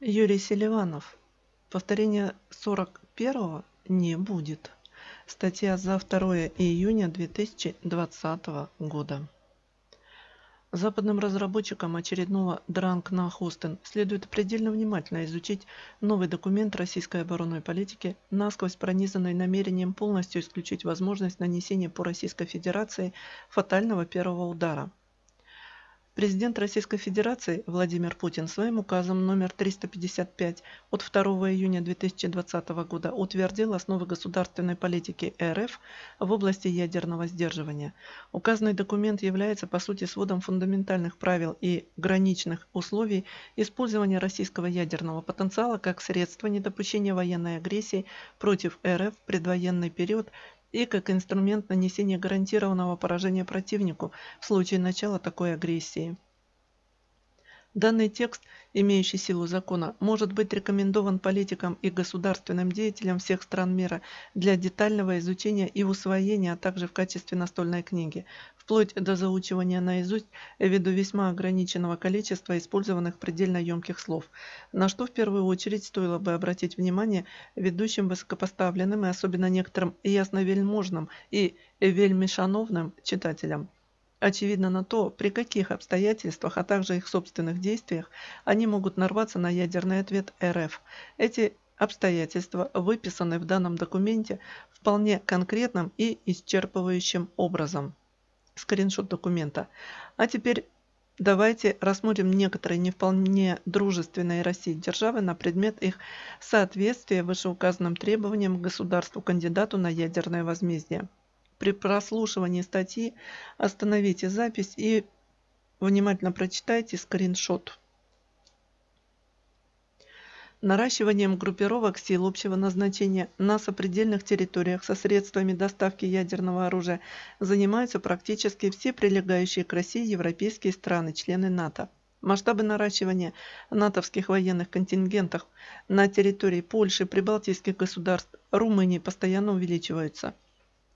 Юрий Селиванов. Повторения 41-го не будет. Статья за 2 июня 2020 года. Западным разработчикам очередного дранг на Хостен следует предельно внимательно изучить новый документ российской оборонной политики, насквозь пронизанный намерением полностью исключить возможность нанесения по Российской Федерации фатального первого удара – Президент Российской Федерации Владимир Путин своим указом номер 355 от 2 июня 2020 года утвердил основы государственной политики РФ в области ядерного сдерживания. Указанный документ является по сути сводом фундаментальных правил и граничных условий использования российского ядерного потенциала как средства недопущения военной агрессии против РФ в предвоенный период и как инструмент нанесения гарантированного поражения противнику в случае начала такой агрессии. Данный текст, имеющий силу закона, может быть рекомендован политикам и государственным деятелям всех стран мира для детального изучения и усвоения, а также в качестве настольной книги, вплоть до заучивания наизусть ввиду весьма ограниченного количества использованных предельно емких слов, на что в первую очередь стоило бы обратить внимание ведущим высокопоставленным и особенно некоторым ясновельможным и вельмишановным читателям. Очевидно на то, при каких обстоятельствах, а также их собственных действиях, они могут нарваться на ядерный ответ РФ. Эти обстоятельства выписаны в данном документе вполне конкретным и исчерпывающим образом скриншот документа. А теперь давайте рассмотрим некоторые не вполне дружественные России державы на предмет их соответствия вышеуказанным требованиям государству-кандидату на ядерное возмездие. При прослушивании статьи остановите запись и внимательно прочитайте скриншот наращиванием группировок сил общего назначения на сопредельных территориях со средствами доставки ядерного оружия занимаются практически все прилегающие к России европейские страны, члены НАТО. Масштабы наращивания натовских военных контингентов на территории Польши, прибалтийских государств, Румынии постоянно увеличиваются –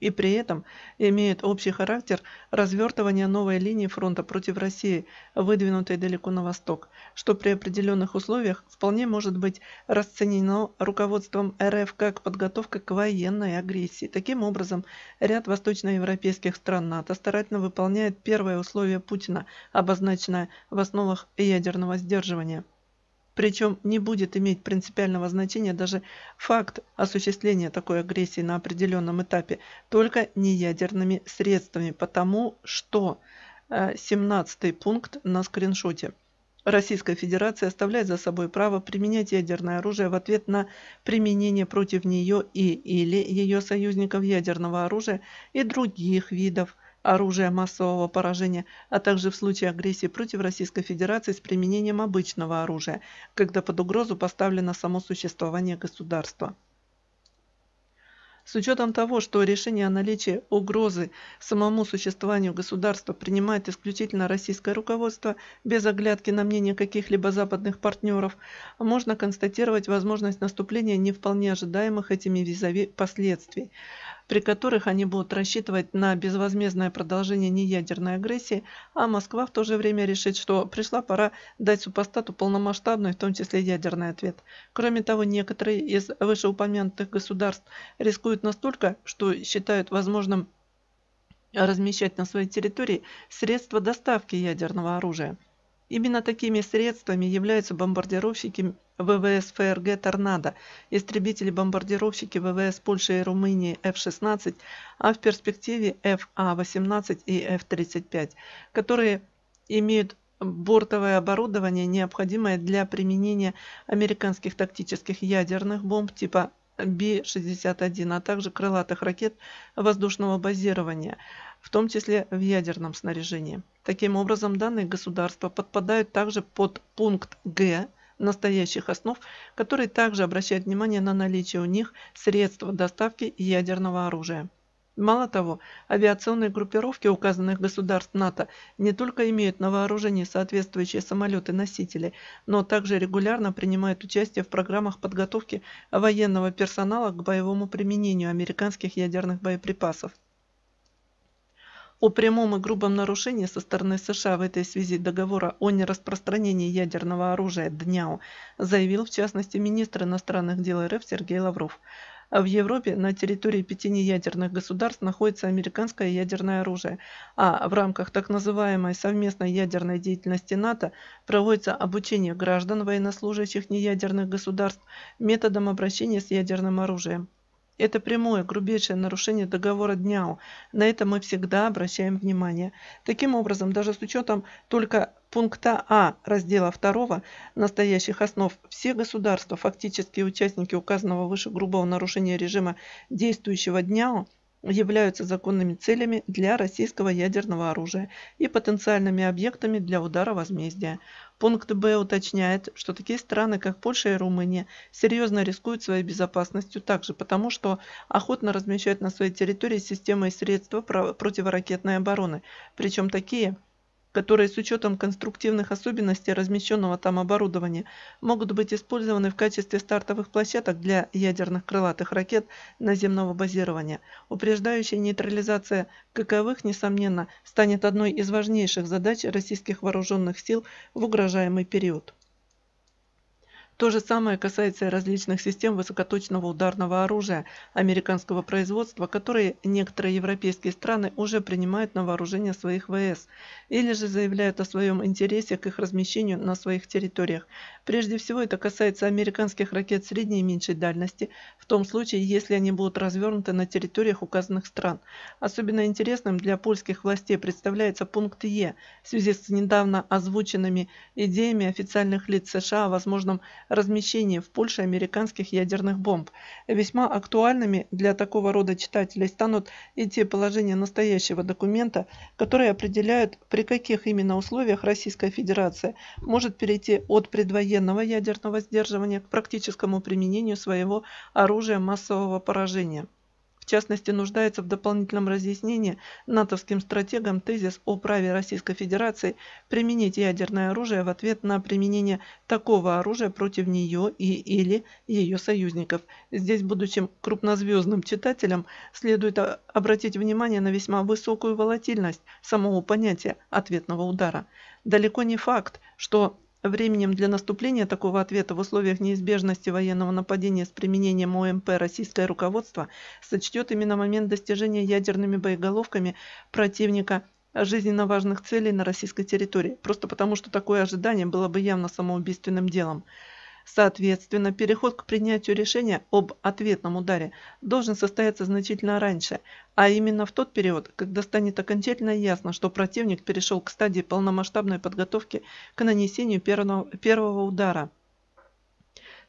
и при этом имеет общий характер развертывания новой линии фронта против России, выдвинутой далеко на восток, что при определенных условиях вполне может быть расценено руководством РФ как подготовка к военной агрессии. Таким образом, ряд восточноевропейских стран НАТО старательно выполняет первое условие Путина, обозначенное в основах ядерного сдерживания – причем не будет иметь принципиального значения даже факт осуществления такой агрессии на определенном этапе только неядерными средствами, потому что 17 э, пункт на скриншоте. Российская Федерация оставляет за собой право применять ядерное оружие в ответ на применение против нее и или ее союзников ядерного оружия и других видов оружия оружия массового поражения, а также в случае агрессии против Российской Федерации с применением обычного оружия, когда под угрозу поставлено само существование государства. С учетом того, что решение о наличии угрозы самому существованию государства принимает исключительно российское руководство, без оглядки на мнение каких-либо западных партнеров, можно констатировать возможность наступления не вполне ожидаемых этими визави последствий при которых они будут рассчитывать на безвозмездное продолжение неядерной агрессии, а Москва в то же время решит, что пришла пора дать супостату полномасштабный, в том числе ядерный ответ. Кроме того, некоторые из вышеупомянутых государств рискуют настолько, что считают возможным размещать на своей территории средства доставки ядерного оружия. Именно такими средствами являются бомбардировщики ВВС ФРГ «Торнадо», истребители-бомбардировщики ВВС Польши и Румынии F-16, а в перспективе FA-18 а и F-35, которые имеют бортовое оборудование, необходимое для применения американских тактических ядерных бомб типа B-61, а также крылатых ракет воздушного базирования – в том числе в ядерном снаряжении. Таким образом, данные государства подпадают также под пункт Г настоящих основ, который также обращает внимание на наличие у них средств доставки ядерного оружия. Мало того, авиационные группировки указанных государств НАТО не только имеют на вооружении соответствующие самолеты-носители, но также регулярно принимают участие в программах подготовки военного персонала к боевому применению американских ядерных боеприпасов о прямом и грубом нарушении со стороны США в этой связи договора о нераспространении ядерного оружия ДНЯО заявил в частности министр иностранных дел РФ Сергей Лавров. В Европе на территории пяти неядерных государств находится американское ядерное оружие, а в рамках так называемой совместной ядерной деятельности НАТО проводится обучение граждан военнослужащих неядерных государств методом обращения с ядерным оружием. Это прямое, грубейшее нарушение договора ДНЯУ. На это мы всегда обращаем внимание. Таким образом, даже с учетом только пункта А раздела 2 настоящих основ все государства, фактически участники указанного выше грубого нарушения режима действующего ДНЯУ, являются законными целями для российского ядерного оружия и потенциальными объектами для удара возмездия. Пункт Б уточняет, что такие страны, как Польша и Румыния, серьезно рискуют своей безопасностью также потому, что охотно размещают на своей территории системы и средства противоракетной обороны, причем такие – которые с учетом конструктивных особенностей размещенного там оборудования могут быть использованы в качестве стартовых площадок для ядерных крылатых ракет наземного базирования. Упреждающая нейтрализация каковых, несомненно, станет одной из важнейших задач российских вооруженных сил в угрожаемый период. То же самое касается различных систем высокоточного ударного оружия американского производства, которые некоторые европейские страны уже принимают на вооружение своих ВС, или же заявляют о своем интересе к их размещению на своих территориях. Прежде всего это касается американских ракет средней и меньшей дальности, в том случае, если они будут развернуты на территориях указанных стран. Особенно интересным для польских властей представляется пункт Е в связи с недавно озвученными идеями официальных лиц США о возможном размещения в Польше американских ядерных бомб. Весьма актуальными для такого рода читателей станут и те положения настоящего документа, которые определяют, при каких именно условиях Российская Федерация может перейти от предвоенного ядерного сдерживания к практическому применению своего оружия массового поражения частности нуждается в дополнительном разъяснении натовским стратегам тезис о праве Российской Федерации применить ядерное оружие в ответ на применение такого оружия против нее и или ее союзников. Здесь будущим крупнозвездным читателям следует обратить внимание на весьма высокую волатильность самого понятия ответного удара. Далеко не факт, что Временем для наступления такого ответа в условиях неизбежности военного нападения с применением ОМП российское руководство сочтет именно момент достижения ядерными боеголовками противника жизненно важных целей на российской территории, просто потому что такое ожидание было бы явно самоубийственным делом. Соответственно, переход к принятию решения об ответном ударе должен состояться значительно раньше, а именно в тот период, когда станет окончательно ясно, что противник перешел к стадии полномасштабной подготовки к нанесению первого, первого удара.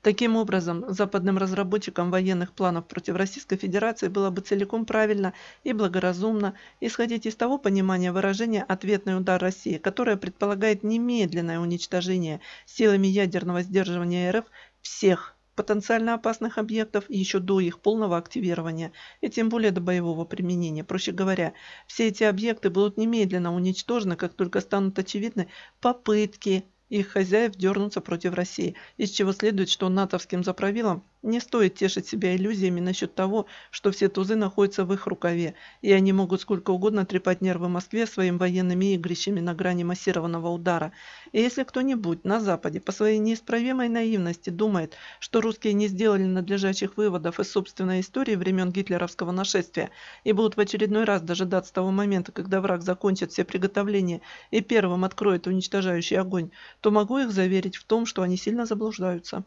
Таким образом, западным разработчикам военных планов против Российской Федерации было бы целиком правильно и благоразумно исходить из того понимания выражения «ответный удар России», которое предполагает немедленное уничтожение силами ядерного сдерживания РФ всех потенциально опасных объектов еще до их полного активирования и тем более до боевого применения. Проще говоря, все эти объекты будут немедленно уничтожены, как только станут очевидны попытки их хозяев дернуться против России, из чего следует, что натовским заправилам не стоит тешить себя иллюзиями насчет того, что все тузы находятся в их рукаве, и они могут сколько угодно трепать нервы Москве своим военными игрищами на грани массированного удара. И если кто-нибудь на Западе по своей неисправимой наивности думает, что русские не сделали надлежащих выводов из собственной истории времен гитлеровского нашествия и будут в очередной раз дожидаться того момента, когда враг закончит все приготовления и первым откроет уничтожающий огонь, то могу их заверить в том, что они сильно заблуждаются.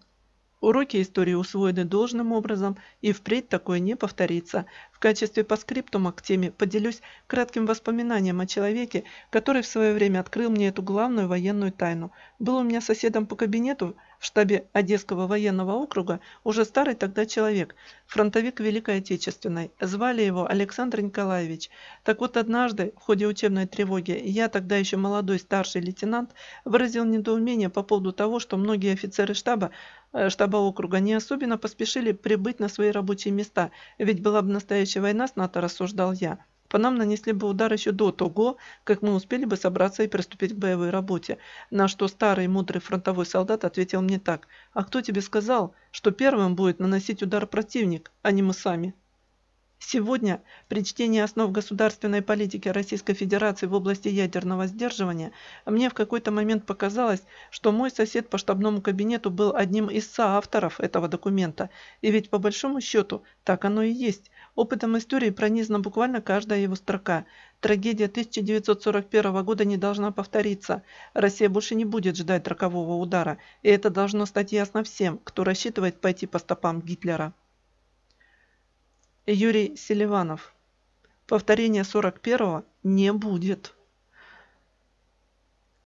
Уроки истории усвоены должным образом, и впредь такое не повторится. В качестве паскриптума к теме поделюсь кратким воспоминанием о человеке, который в свое время открыл мне эту главную военную тайну. Был у меня соседом по кабинету в штабе Одесского военного округа уже старый тогда человек, фронтовик Великой Отечественной. Звали его Александр Николаевич. Так вот, однажды, в ходе учебной тревоги, я, тогда еще молодой старший лейтенант, выразил недоумение по поводу того, что многие офицеры штаба Э, штаба округа не особенно поспешили прибыть на свои рабочие места, ведь была бы настоящая война с НАТО, рассуждал я. По нам нанесли бы удар еще до того, как мы успели бы собраться и приступить к боевой работе. На что старый мудрый фронтовой солдат ответил мне так. «А кто тебе сказал, что первым будет наносить удар противник, а не мы сами?» Сегодня при чтении основ государственной политики Российской Федерации в области ядерного сдерживания мне в какой-то момент показалось, что мой сосед по штабному кабинету был одним из соавторов этого документа. И ведь по большому счету так оно и есть. Опытом истории пронизана буквально каждая его строка. Трагедия 1941 года не должна повториться. Россия больше не будет ждать рокового удара. И это должно стать ясно всем, кто рассчитывает пойти по стопам Гитлера. Юрий Селиванов. Повторения 41-го не будет.